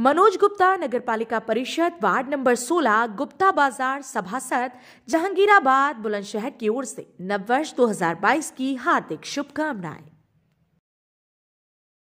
मनोज गुप्ता नगर पालिका परिषद ward number 16 Gupta बाजार सभासद जहांगीराबाद बुलंदशहर की ओर से नववर्ष 2022 की हार्दिक शुभकामनाएं